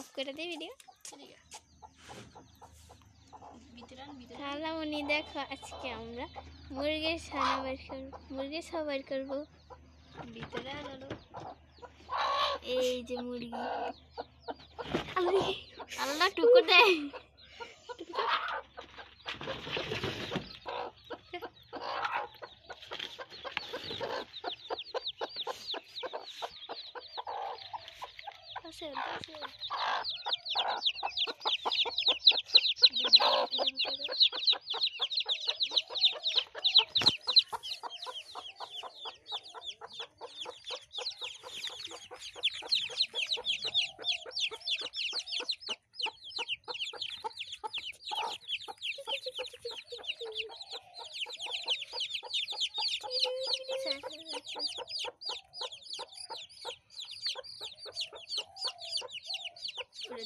Of করে দিই video দেখো আজকে আমরা মুরগির ছানা বের করবো করবো ভিতরে এই যে মুরগি আল্লাহ টুকু দেয় 谢谢。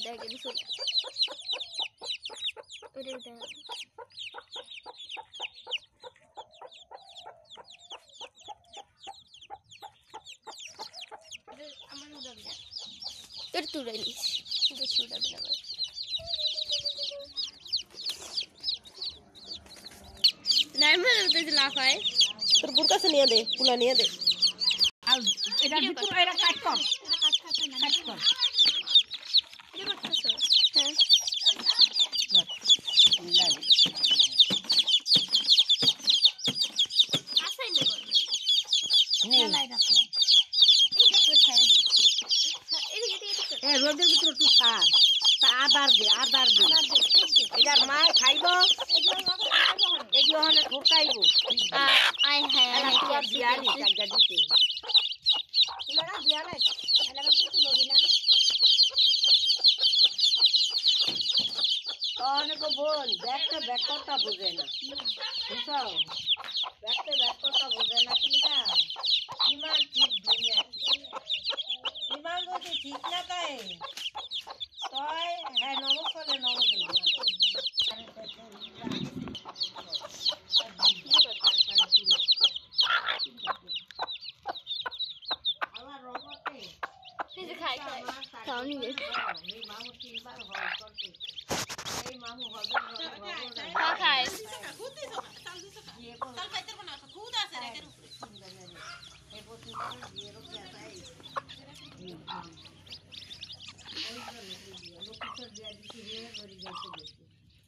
udah jadi sun udah udah তোর তুলে নিস বেশি উড়াবি না আমার নর্মাল হতে লাফায় তোর বুর কাছে নিয়ে দে পুলা নিয়ে দে আর এটা ভিতরে এটা কাট কর কাট কর রোদের ভিতরে একটু সার আদার দে আদার দে এটার মায় খাইব এগুলো হলে ঠোকাইব আই হ্যাঁ বিয়ানি চারটা দিতে বিয়া নাই অনেক বোন দেখতে ব্যাখ্যাটা বুঝে না বুঝছো দেখতে ব্যাখ্যাটা বুঝে না তুমি না ইমান ঠিক দুনিয়া কিমান যদি ঠিক না তাই তয় হ্যাঁ নমক করলে নমক খাই খাই খাওনি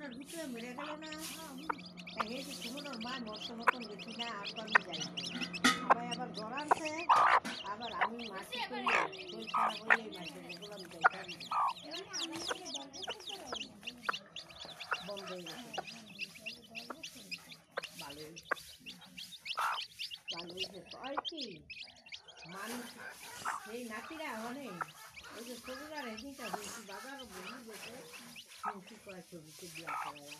সমুদ্রের ভিতরে মরে গেল না তাই হেঁটে সমুদ্র মা মরতে মতন গেছি না আর তো আমি যাই সবাই আবার জ্বর আছে আবার আমি মাসি করি শরীর খারাপ হলে মাসি এগুলো বন্ধ হয়ে গেছে কি মানুষ সেই নাতিরা অনেক 어제 소리나래 진짜 나가는 거 있는데 안 씻고 와서 무슨 미안해.